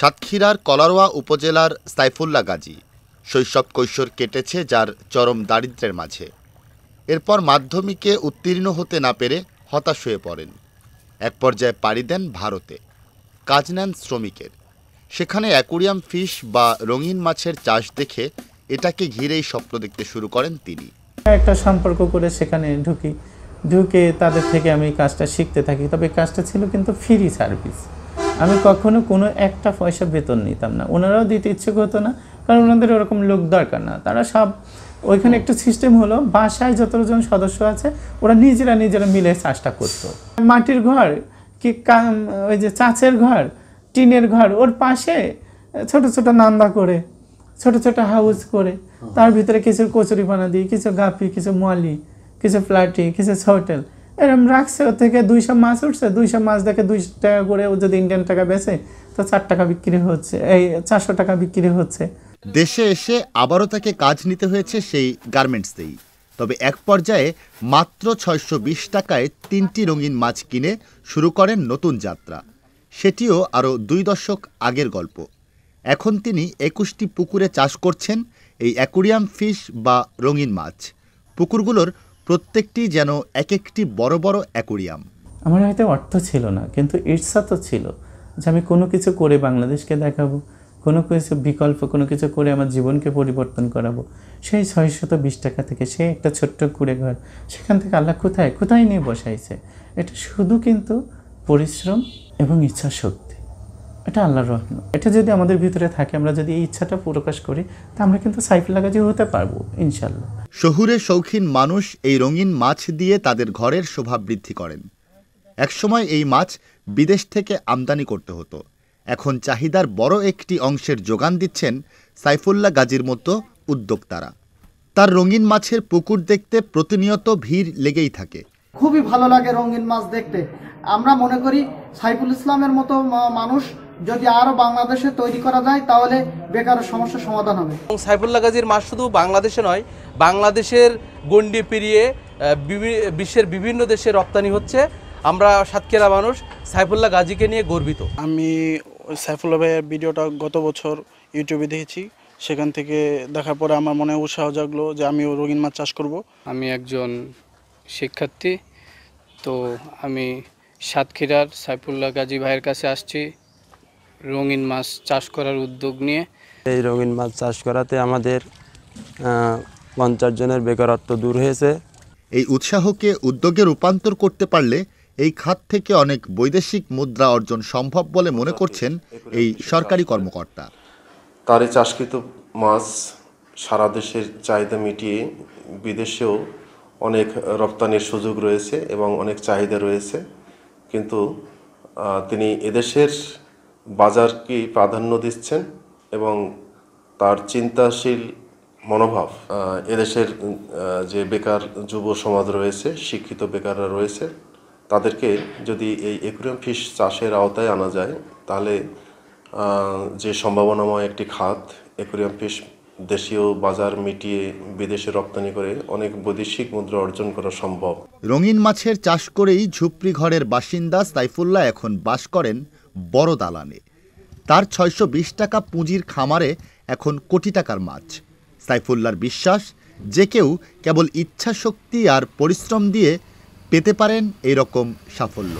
সাতক্ষীরার কলারোয়া উপজেলার সাইফুল্লা গাজী শৈশব কৈশোর কেটেছে যার চরম দারিদ্রের মাঝে এরপর মাধ্যমিকে উত্তীর্ণ হতে না পেরে হতাশ হয়ে পড়েন এক পর্যায়ে পাড়ি দেন ভারতে কাজ নেন শ্রমিকের সেখানে অ্যাকুরিয়াম ফিশ বা রঙিন মাছের চাষ দেখে এটাকে ঘিরেই স্বপ্ন দেখতে শুরু করেন তিনি একটা সম্পর্ক করে সেখানে ঢুকি ঢুকে তাদের থেকে আমি কাজটা শিখতে থাকি তবে কাজটা ছিল কিন্তু ফ্রি সার্ভিস আমি কখনো কোনো একটা পয়সা বেতন নিতাম না ওনারাও দিতে ইচ্ছে করতো না কারণ ওনাদের ওরকম লোক দরকার না তারা সব ওইখানে একটা সিস্টেম হলো বাসায় যতজন সদস্য আছে ওরা নিজেরা নিজেরা মিলে চাষটা করতো মাটির ঘর কি ওই যে চাচের ঘর টিনের ঘর ওর পাশে ছোট ছোট নান্দা করে ছোট ছোট হাউস করে তার ভিতরে কিছু কচুরি বানা দিয়ে কিছু গাপি কিছু মলি কিছু ফ্ল্যাটি কিছু হোটেল এরম রাখছে ওর থেকে দুইশো মাছ উঠছে দুইশো মাছ দেখে দুইশো টাকা করে ও যদি ইন্ডিয়ান টাকা বেচে তো চার টাকা বিক্রি হচ্ছে এই চারশো টাকা বিক্রি হচ্ছে দেশে এসে আবারও তাকে কাজ নিতে হয়েছে সেই গার্মেন্টসতেই তবে এক পর্যায়ে মাত্র ছয়শো বিশ টাকায় তিনটি রঙিন মাছ কিনে শুরু করেন নতুন যাত্রা সেটিও আরও দুই দশক আগের গল্প এখন তিনি একুশটি পুকুরে চাষ করছেন এই অ্যাকুরিয়াম ফিশ বা রঙিন মাছ পুকুরগুলোর প্রত্যেকটি যেন এক একটি বড় বড় অ্যাকোরিয়াম আমার হয়তো অর্থ ছিল না কিন্তু ইচ্ছা তো ছিল যে আমি কোনো কিছু করে বাংলাদেশকে দেখাবো কোনো কিছু বিকল্প কোনো কিছু করে আমার জীবনকে পরিবর্তন করাবো সেই ছয়শত বিশ টাকা থেকে সে একটা ছোট্ট কুড়ে ঘর সেখান থেকে আল্লাহ কোথায় কোথায় নিয়ে বসাইছে এটা শুধু কিন্তু পরিশ্রম এবং ইচ্ছা শক্তি এটা আল্লাহর রহমত এটা যদি আমাদের ভিতরে থাকে আমরা যদি এই ইচ্ছাটা প্রকাশ করি তা আমরা কিন্তু সাইফুল লাগাজি হতে পারবো ইনশাল্লাহ শহুরে শৌখিন মানুষ এই রঙিন মাছ দিয়ে তাদের ঘরের শোভা বৃদ্ধি করেন একসময় এই মাছ বিদেশ থেকে আমদানি করতে হতো এখন চাহিদার বড় একটি অংশের যোগান দিচ্ছেন সাইফুল্লাহ গাজীর মতো উদ্যোক্তারা তার রঙিন মাছের পুকুর দেখতে প্রতিনিয়ত ভিড় লেগেই থাকে খুবই ভালো লাগে রঙিন মাছ দেখতে আমরা মনে করি সাইফুল ইসলামের মতো মানুষ যদি আরও বাংলাদেশে তৈরি করা যায় তাহলে বেকার সমস্যা সমাধান হবে এবং সাইফুল্লাহ গাজীর মাছ শুধু বাংলাদেশে নয় বাংলাদেশের গণ্ডি পেরিয়ে বিশ্বের বিভিন্ন দেশে রপ্তানি হচ্ছে আমরা সাতক্ষীরা মানুষ সাইফুল্লাহ গাজীকে নিয়ে গর্বিত আমি সাইফুল্লাহ ভাইয়ের ভিডিওটা গত বছর ইউটিউবে দেখেছি সেখান থেকে দেখার পরে আমার মনে উৎসাহ জাগলো যে ও রঙিন মাছ চাষ করব আমি একজন শিক্ষার্থী তো আমি সাতক্ষীরার সাইফুল্লাহ গাজী ভাইয়ের কাছে আসছি রঙিন মাছ চাষ করার উদ্যোগ নিয়ে এই রঙিন মাছ চাষ করাতে আমাদের পঞ্চাশ জনের বেকারত্ব দূর হয়েছে এই উৎসাহকে উদ্যোগে রূপান্তর করতে পারলে এই খাত থেকে অনেক বৈদেশিক মুদ্রা অর্জন সম্ভব বলে মনে করছেন এই সরকারি কর্মকর্তা তার এই চাষকৃত মাছ সারা দেশের চাহিদা মিটিয়ে বিদেশেও অনেক রপ্তানির সুযোগ রয়েছে এবং অনেক চাহিদা রয়েছে কিন্তু তিনি এদেশের বাজারকেই প্রাধান্য দিচ্ছেন এবং তার চিন্তাশীল মনোভাব এদেশের যে বেকার যুব সমাজ রয়েছে শিক্ষিত বেকাররা রয়েছে তাদেরকে যদি এই একুরিয়াম ফিশ চাষের আওতায় আনা যায় তাহলে যে সম্ভাবনাময় একটি খাত একুরিয়াম ফিশ দেশীয় বাজার মিটিয়ে বিদেশে রপ্তানি করে অনেক বৈদেশিক মুদ্রা অর্জন করা সম্ভব রঙিন মাছের চাষ করেই ঝুপড়ি ঘরের বাসিন্দা সাইফুল্লাহ এখন বাস করেন বড় দালানে তার ছয়শো টাকা পুঁজির খামারে এখন কোটি টাকার মাছ সাইফুল্লার বিশ্বাস যে কেউ কেবল ইচ্ছাশক্তি আর পরিশ্রম দিয়ে পেতে পারেন এরকম সাফল্য